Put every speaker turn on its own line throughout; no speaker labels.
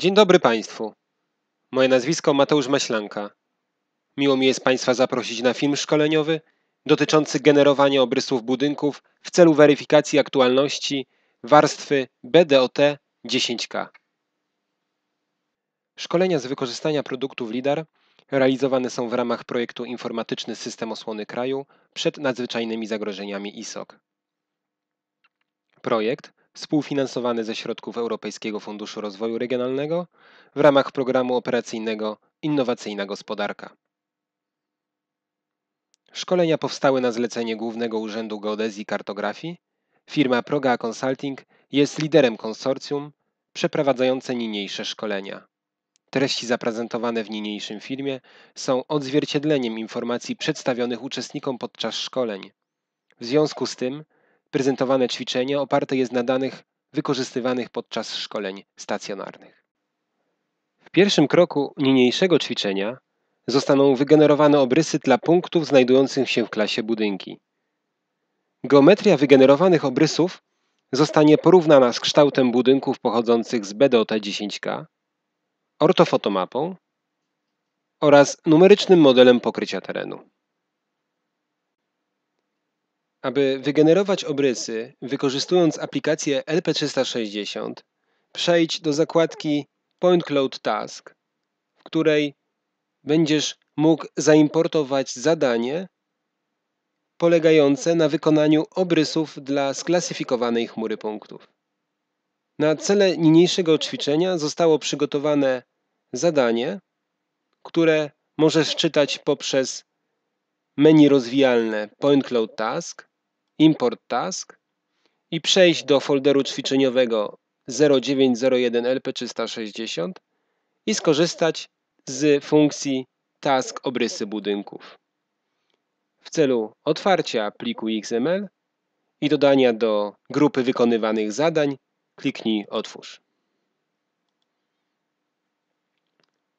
Dzień dobry Państwu. Moje nazwisko Mateusz Maślanka. Miło mi jest Państwa zaprosić na film szkoleniowy dotyczący generowania obrysów budynków w celu weryfikacji aktualności warstwy BDOT 10K. Szkolenia z wykorzystania produktów LIDAR realizowane są w ramach projektu Informatyczny System Osłony Kraju przed nadzwyczajnymi zagrożeniami ISOC. Projekt współfinansowany ze środków Europejskiego Funduszu Rozwoju Regionalnego w ramach programu operacyjnego Innowacyjna Gospodarka. Szkolenia powstały na zlecenie Głównego Urzędu Geodezji i Kartografii. Firma Proga Consulting jest liderem konsorcjum przeprowadzające niniejsze szkolenia. Treści zaprezentowane w niniejszym filmie są odzwierciedleniem informacji przedstawionych uczestnikom podczas szkoleń. W związku z tym Prezentowane ćwiczenie oparte jest na danych wykorzystywanych podczas szkoleń stacjonarnych. W pierwszym kroku niniejszego ćwiczenia zostaną wygenerowane obrysy dla punktów znajdujących się w klasie budynki. Geometria wygenerowanych obrysów zostanie porównana z kształtem budynków pochodzących z BDOT-10K, ortofotomapą oraz numerycznym modelem pokrycia terenu. Aby wygenerować obrysy, wykorzystując aplikację LP360, przejdź do zakładki Point Cloud Task, w której będziesz mógł zaimportować zadanie polegające na wykonaniu obrysów dla sklasyfikowanej chmury punktów. Na cele niniejszego ćwiczenia zostało przygotowane zadanie, które możesz czytać poprzez menu rozwijalne Point Cloud Task import task i przejść do folderu ćwiczeniowego 0901 LP360 i skorzystać z funkcji task obrysy budynków. W celu otwarcia pliku XML i dodania do grupy wykonywanych zadań kliknij Otwórz.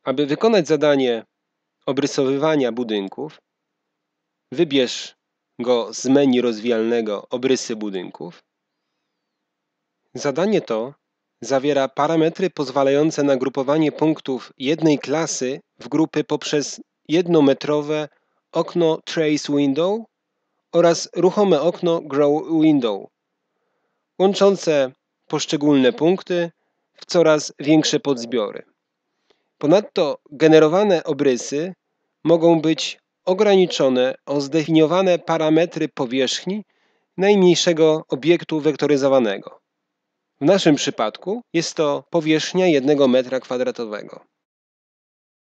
Aby wykonać zadanie obrysowywania budynków, wybierz go z menu rozwijalnego obrysy budynków. Zadanie to zawiera parametry pozwalające na grupowanie punktów jednej klasy w grupy poprzez jednometrowe okno Trace Window oraz ruchome okno Grow Window, łączące poszczególne punkty w coraz większe podzbiory. Ponadto generowane obrysy mogą być ograniczone o zdefiniowane parametry powierzchni najmniejszego obiektu wektoryzowanego. W naszym przypadku jest to powierzchnia 1 m2.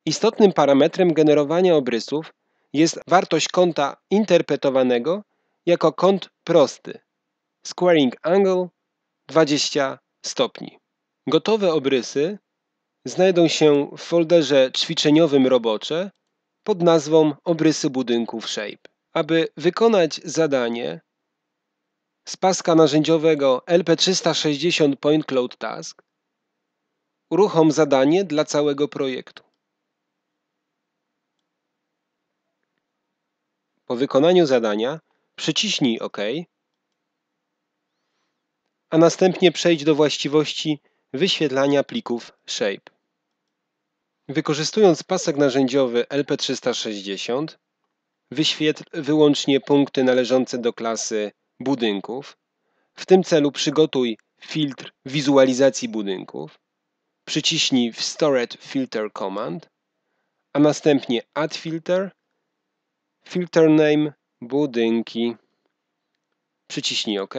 Istotnym parametrem generowania obrysów jest wartość kąta interpretowanego jako kąt prosty, squaring angle 20 stopni. Gotowe obrysy znajdą się w folderze ćwiczeniowym robocze pod nazwą Obrysy budynków Shape. Aby wykonać zadanie z paska narzędziowego LP360 Point Cloud Task, uruchom zadanie dla całego projektu. Po wykonaniu zadania przyciśnij OK, a następnie przejdź do właściwości wyświetlania plików Shape. Wykorzystując pasek narzędziowy LP360 wyświetl wyłącznie punkty należące do klasy budynków. W tym celu przygotuj filtr wizualizacji budynków. Przyciśnij w Stored Filter Command, a następnie Add Filter, Filter Name Budynki. Przyciśnij OK.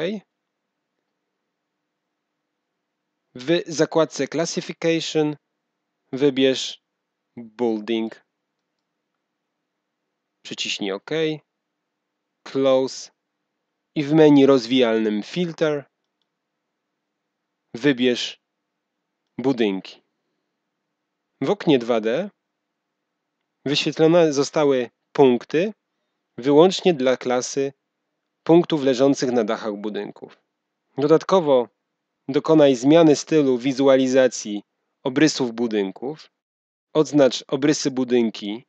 W zakładce Classification wybierz building, przyciśnij OK, close i w menu rozwijalnym filter wybierz budynki. W oknie 2D wyświetlone zostały punkty wyłącznie dla klasy punktów leżących na dachach budynków. Dodatkowo dokonaj zmiany stylu wizualizacji obrysów budynków. Odznacz obrysy budynki.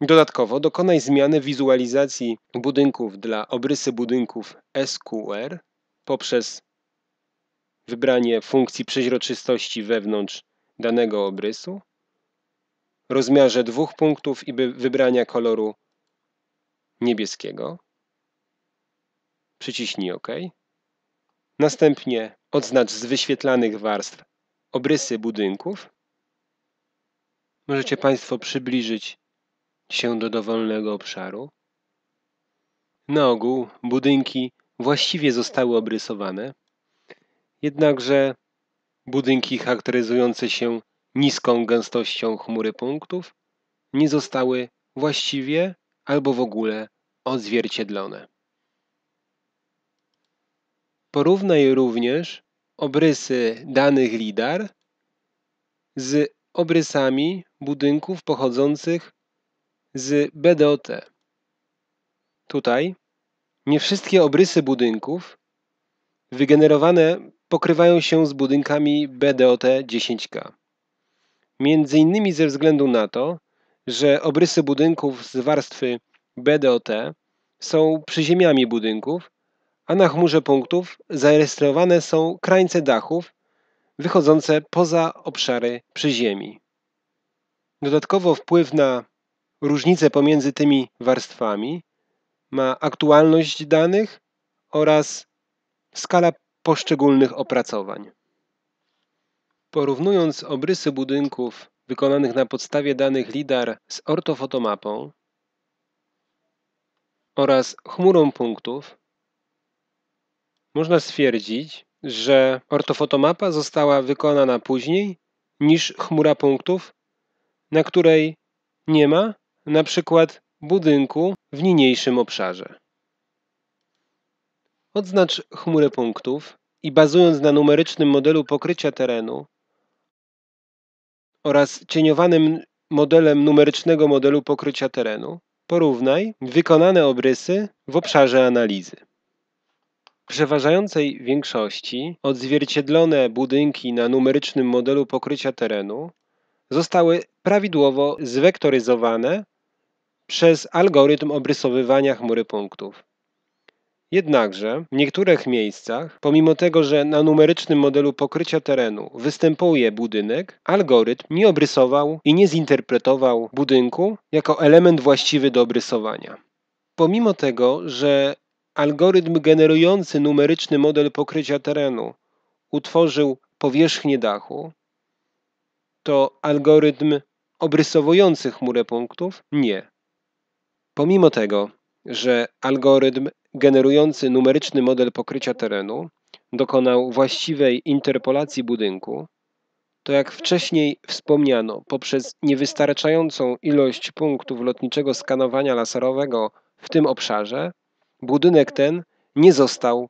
Dodatkowo dokonaj zmiany wizualizacji budynków dla obrysy budynków SQR poprzez wybranie funkcji przeźroczystości wewnątrz danego obrysu, rozmiarze dwóch punktów i wybrania koloru niebieskiego. Przyciśnij OK. Następnie Odznacz z wyświetlanych warstw obrysy budynków. Możecie Państwo przybliżyć się do dowolnego obszaru. Na ogół budynki właściwie zostały obrysowane, jednakże budynki charakteryzujące się niską gęstością chmury punktów nie zostały właściwie albo w ogóle odzwierciedlone. Porównaj również obrysy danych lidar z obrysami budynków pochodzących z BDOT. Tutaj nie wszystkie obrysy budynków wygenerowane pokrywają się z budynkami BDOT 10K. Między innymi ze względu na to, że obrysy budynków z warstwy BDOT są przyziemiami budynków, a na chmurze punktów zarejestrowane są krańce dachów wychodzące poza obszary przyziemi. Dodatkowo wpływ na różnice pomiędzy tymi warstwami ma aktualność danych oraz skala poszczególnych opracowań. Porównując obrysy budynków wykonanych na podstawie danych LIDAR z ortofotomapą oraz chmurą punktów, można stwierdzić, że ortofotomapa została wykonana później niż chmura punktów, na której nie ma na przykład budynku w niniejszym obszarze. Odznacz chmurę punktów i bazując na numerycznym modelu pokrycia terenu oraz cieniowanym modelem numerycznego modelu pokrycia terenu, porównaj wykonane obrysy w obszarze analizy przeważającej większości odzwierciedlone budynki na numerycznym modelu pokrycia terenu zostały prawidłowo zwektoryzowane przez algorytm obrysowywania chmury punktów. Jednakże w niektórych miejscach, pomimo tego, że na numerycznym modelu pokrycia terenu występuje budynek, algorytm nie obrysował i nie zinterpretował budynku jako element właściwy do obrysowania. Pomimo tego, że algorytm generujący numeryczny model pokrycia terenu utworzył powierzchnię dachu, to algorytm obrysowujący chmurę punktów nie. Pomimo tego, że algorytm generujący numeryczny model pokrycia terenu dokonał właściwej interpolacji budynku, to jak wcześniej wspomniano, poprzez niewystarczającą ilość punktów lotniczego skanowania laserowego w tym obszarze, budynek ten nie został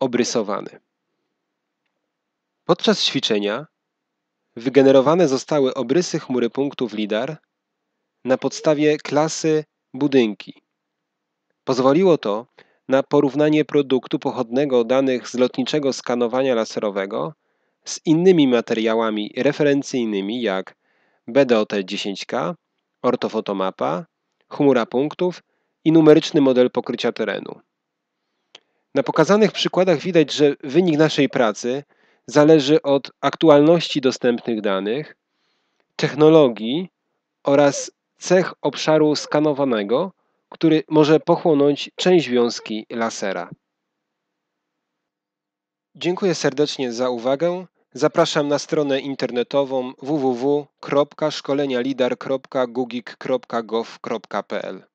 obrysowany. Podczas ćwiczenia wygenerowane zostały obrysy chmury punktów LIDAR na podstawie klasy budynki. Pozwoliło to na porównanie produktu pochodnego danych z lotniczego skanowania laserowego z innymi materiałami referencyjnymi jak BDOT-10K, ortofotomapa, chmura punktów i numeryczny model pokrycia terenu. Na pokazanych przykładach widać, że wynik naszej pracy zależy od aktualności dostępnych danych, technologii oraz cech obszaru skanowanego, który może pochłonąć część wiązki lasera. Dziękuję serdecznie za uwagę. Zapraszam na stronę internetową www.szkolenialidar.gugik.gov.pl